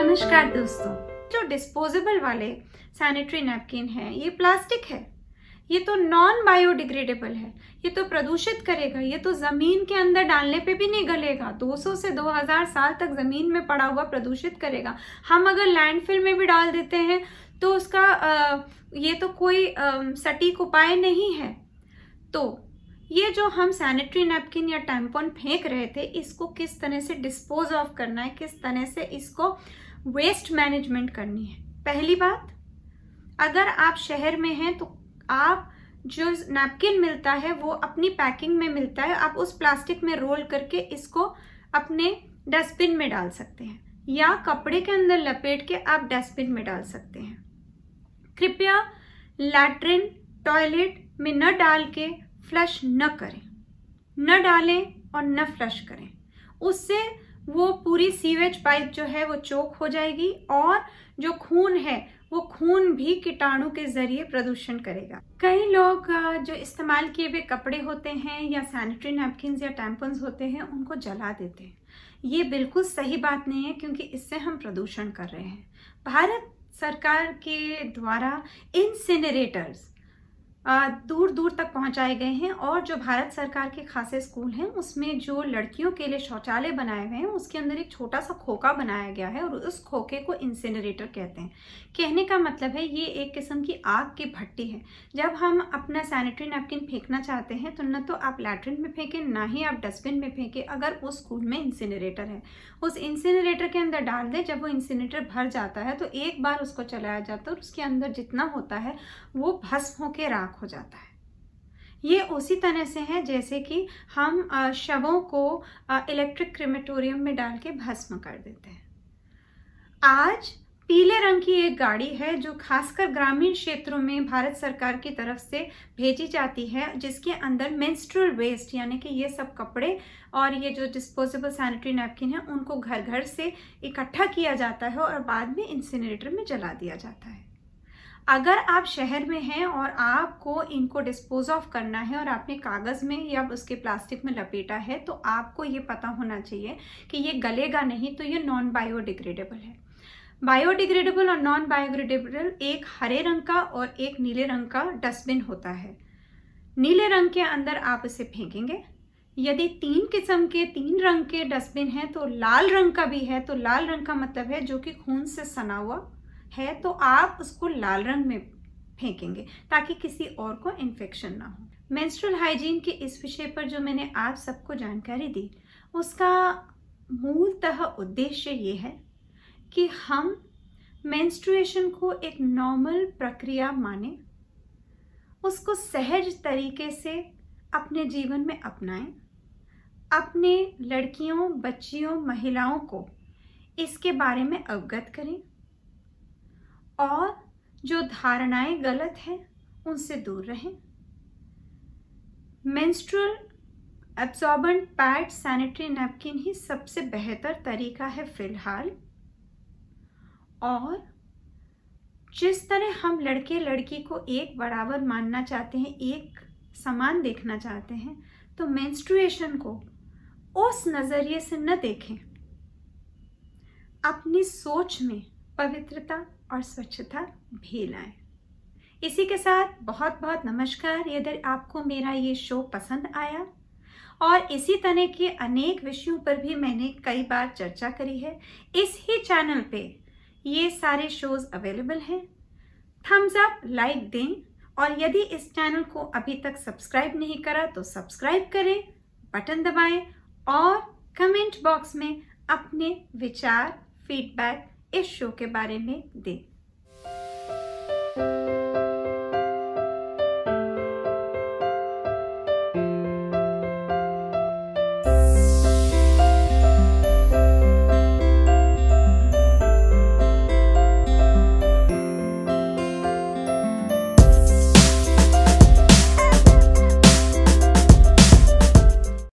नमस्कार दोस्तों जो डिस्पोजेबल वाले सैनिटरी नैपकिन है ये प्लास्टिक है ये तो नॉन बायोडिग्रेडेबल है ये तो प्रदूषित करेगा ये तो ज़मीन के अंदर डालने पे भी नहीं गलेगा 200 से 2000 साल तक ज़मीन में पड़ा हुआ प्रदूषित करेगा हम अगर लैंडफिल में भी डाल देते हैं तो उसका आ, ये तो कोई आ, सटीक उपाय नहीं है तो ये जो हम सैनिटरी नैपकिन या टैम्पॉन फेंक रहे थे इसको किस तरह से डिस्पोज ऑफ करना है किस तरह से इसको वेस्ट मैनेजमेंट करनी है पहली बात अगर आप शहर में हैं तो आप जो नैपकिन मिलता है वो अपनी पैकिंग में मिलता है आप उस प्लास्टिक में रोल करके इसको अपने डस्टबिन में डाल सकते हैं या कपड़े के अंदर लपेट के आप डस्टबिन में डाल सकते हैं कृपया लैटरिन टॉयलेट में न डाल के फ्लश न करें न डालें और न फ्लश करें उससे वो पूरी सीवेज पाइप जो है वो चोक हो जाएगी और जो खून है वो खून भी कीटाणु के जरिए प्रदूषण करेगा कई लोग जो इस्तेमाल किए हुए कपड़े होते हैं या सैनिटरी नैपकिन या टैम्पन्स होते हैं उनको जला देते हैं ये बिल्कुल सही बात नहीं है क्योंकि इससे हम प्रदूषण कर रहे हैं भारत सरकार के द्वारा इंसिनरेटर्स दूर दूर तक पहुंचाए गए हैं और जो भारत सरकार के खासे स्कूल हैं उसमें जो लड़कियों के लिए शौचालय बनाए हुए हैं उसके अंदर एक छोटा सा खोखा बनाया गया है और उस खोखे को इंसिनरेटर कहते हैं कहने का मतलब है ये एक किस्म की आग की भट्टी है जब हम अपना सैनिटरी नैपकिन फेंकना चाहते हैं तो न तो आप लैटरिन में फेंकें ना ही आप डस्टबिन में फेंकें अगर उस स्कूल में इंसिनरेटर है उस इंसिनरेटर के अंदर डाल दें जब वो इंसिनरेटर भर जाता है तो एक बार उसको चलाया जाता है और उसके अंदर जितना होता है वो भस्म होकर राख हो जाता है ये उसी तरह से है जैसे कि हम शवों को इलेक्ट्रिक क्रिमेटोरियम में डाल के भस्म कर देते हैं आज पीले रंग की एक गाड़ी है जो खासकर ग्रामीण क्षेत्रों में भारत सरकार की तरफ से भेजी जाती है जिसके अंदर मेंस्ट्रुअल वेस्ट यानी कि ये सब कपड़े और ये जो डिस्पोजेबल सैनिटरी नैपकिन है उनको घर घर से इकट्ठा किया जाता है और बाद में इंसिनरेटर में जला दिया जाता है अगर आप शहर में हैं और आपको इनको डिस्पोज ऑफ करना है और आपने कागज़ में या उसके प्लास्टिक में लपेटा है तो आपको ये पता होना चाहिए कि ये गलेगा नहीं तो ये नॉन बायोडिग्रेडेबल है बायोडिग्रेडेबल और नॉन बायोडिग्रेडेबल एक हरे रंग का और एक नीले रंग का डस्टबिन होता है नीले रंग के अंदर आप इसे फेंकेंगे यदि तीन किस्म के तीन रंग के डस्टबिन हैं तो लाल रंग का भी है तो लाल रंग का मतलब है जो कि खून से सना हुआ है तो आप उसको लाल रंग में फेंकेंगे ताकि किसी और को इन्फेक्शन ना हो मेंस्ट्रुअल हाइजीन के इस विषय पर जो मैंने आप सबको जानकारी दी उसका मूलतः उद्देश्य ये है कि हम मेंस्ट्रुएशन को एक नॉर्मल प्रक्रिया माने उसको सहज तरीके से अपने जीवन में अपनाएं अपने लड़कियों बच्चियों महिलाओं को इसके बारे में अवगत करें और जो धारणाएं गलत हैं उनसे दूर रहें menstrual absorbent pad sanitary napkin ही सबसे बेहतर तरीका है फिलहाल और जिस तरह हम लड़के लड़की को एक बराबर मानना चाहते हैं एक समान देखना चाहते हैं तो मेंस्ट्रुएशन को उस नज़रिए से न देखें अपनी सोच में पवित्रता और स्वच्छता भी लाएं इसी के साथ बहुत बहुत नमस्कार यदि आपको मेरा ये शो पसंद आया और इसी तरह के अनेक विषयों पर भी मैंने कई बार चर्चा करी है इस ही चैनल पे ये सारे शोज अवेलेबल हैं थम्स अप लाइक दें और यदि इस चैनल को अभी तक सब्सक्राइब नहीं करा तो सब्सक्राइब करें बटन दबाएं और कमेंट बॉक्स में अपने विचार फीडबैक इस शो के बारे में दें